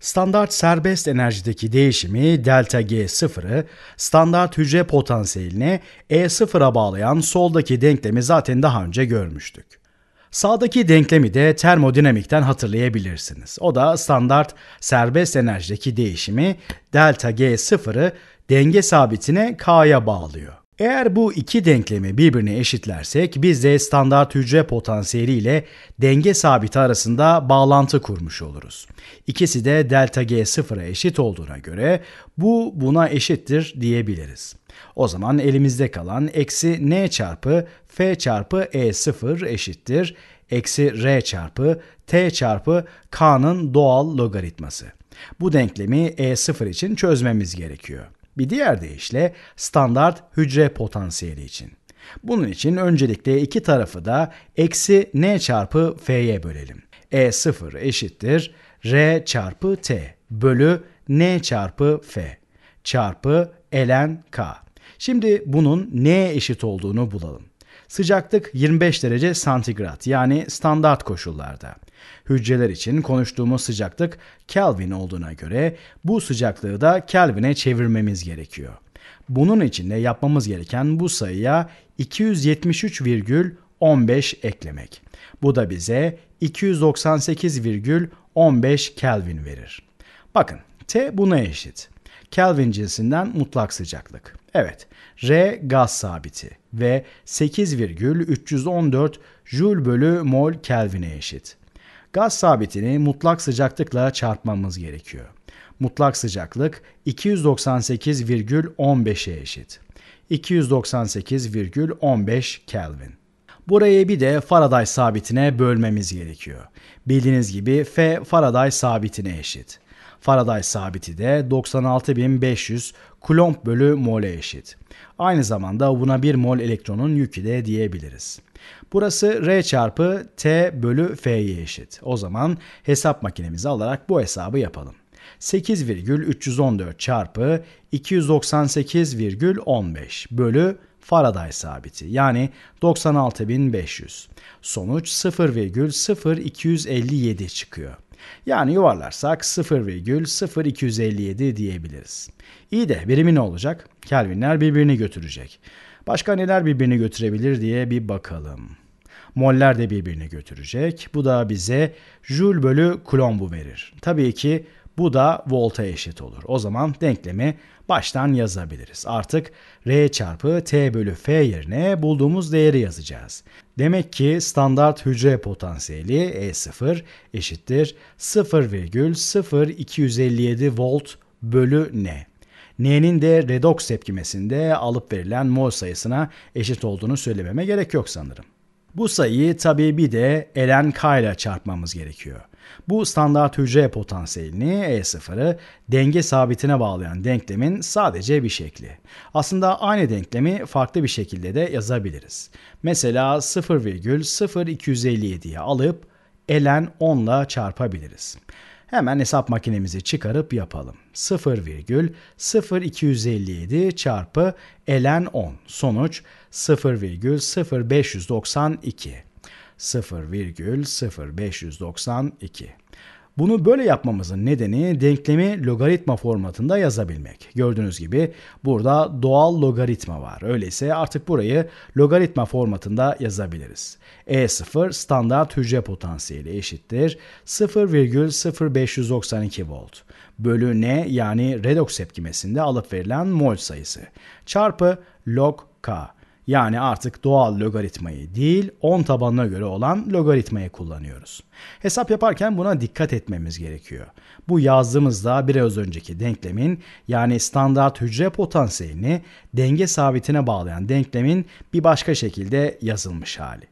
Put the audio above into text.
Standart serbest enerjideki değişimi delta G0'ı standart hücre potansiyelini E0'a bağlayan soldaki denklemi zaten daha önce görmüştük. Sağdaki denklemi de termodinamikten hatırlayabilirsiniz. O da standart serbest enerjideki değişimi delta G0'ı denge sabitine K'ya bağlıyor. Eğer bu iki denklemi birbirine eşitlersek biz de standart hücre potansiyeli ile denge sabiti arasında bağlantı kurmuş oluruz. İkisi de delta G sıfıra eşit olduğuna göre bu buna eşittir diyebiliriz. O zaman elimizde kalan eksi n çarpı f çarpı e sıfır eşittir eksi r çarpı t çarpı k'nın doğal logaritması. Bu denklemi e sıfır için çözmemiz gerekiyor. Bir diğer deyişle standart hücre potansiyeli için. Bunun için öncelikle iki tarafı da eksi n çarpı f'ye bölelim. E0 eşittir r çarpı t bölü n çarpı f çarpı ln k. Şimdi bunun neye eşit olduğunu bulalım. Sıcaklık 25 derece santigrat yani standart koşullarda. Hücreler için konuştuğumuz sıcaklık Kelvin olduğuna göre bu sıcaklığı da Kelvin'e çevirmemiz gerekiyor. Bunun için de yapmamız gereken bu sayıya 273,15 eklemek. Bu da bize 298,15 Kelvin verir. Bakın T buna eşit. Kelvin cinsinden mutlak sıcaklık. Evet, R gaz sabiti ve 8,314 Joule bölü mol Kelvin'e eşit. Gaz sabitini mutlak sıcaklıkla çarpmamız gerekiyor. Mutlak sıcaklık 298,15'e eşit. 298,15 Kelvin. Burayı bir de Faraday sabitine bölmemiz gerekiyor. Bildiğiniz gibi F Faraday sabitine eşit. Faraday sabiti de 96.500 Coulomb bölü mole eşit. Aynı zamanda buna bir mol elektronun yükü de diyebiliriz. Burası R çarpı T bölü F'ye eşit. O zaman hesap makinemizi alarak bu hesabı yapalım. 8,314 çarpı 298,15 bölü Faraday sabiti yani 96.500. Sonuç 0,0257 çıkıyor. Yani yuvarlarsak 0,0257 diyebiliriz. İyi de birimi ne olacak? Kelvinler birbirini götürecek. Başka neler birbirini götürebilir diye bir bakalım. Moller de birbirini götürecek. Bu da bize Joule bölü Coulomb'u verir. Tabii ki bu da volta eşit olur. O zaman denklemi baştan yazabiliriz. Artık R çarpı T bölü F yerine bulduğumuz değeri yazacağız. Demek ki standart hücre potansiyeli E0 eşittir 0,0257 volt bölü N. N'nin de redoks tepkimesinde alıp verilen mol sayısına eşit olduğunu söylememe gerek yok sanırım. Bu sayıyı tabii bir de ln k ile çarpmamız gerekiyor. Bu standart hücre potansiyelini E0'ı denge sabitine bağlayan denklemin sadece bir şekli. Aslında aynı denklemi farklı bir şekilde de yazabiliriz. Mesela 0,0257'ye alıp ln 10 ile çarpabiliriz. Hemen hesap makinemizi çıkarıp yapalım. 0,0257 çarpı elen 10. Sonuç 0,0592. 0,0592. Bunu böyle yapmamızın nedeni denklemi logaritma formatında yazabilmek. Gördüğünüz gibi burada doğal logaritma var. Öyleyse artık burayı logaritma formatında yazabiliriz. E0 standart hücre potansiyeli eşittir 0,0592 volt bölü N yani redoks tepkimesinde alıp verilen mol sayısı çarpı log K. Yani artık doğal logaritmayı değil 10 tabanına göre olan logaritmayı kullanıyoruz. Hesap yaparken buna dikkat etmemiz gerekiyor. Bu yazdığımızda biraz önceki denklemin yani standart hücre potansiyelini denge sabitine bağlayan denklemin bir başka şekilde yazılmış hali.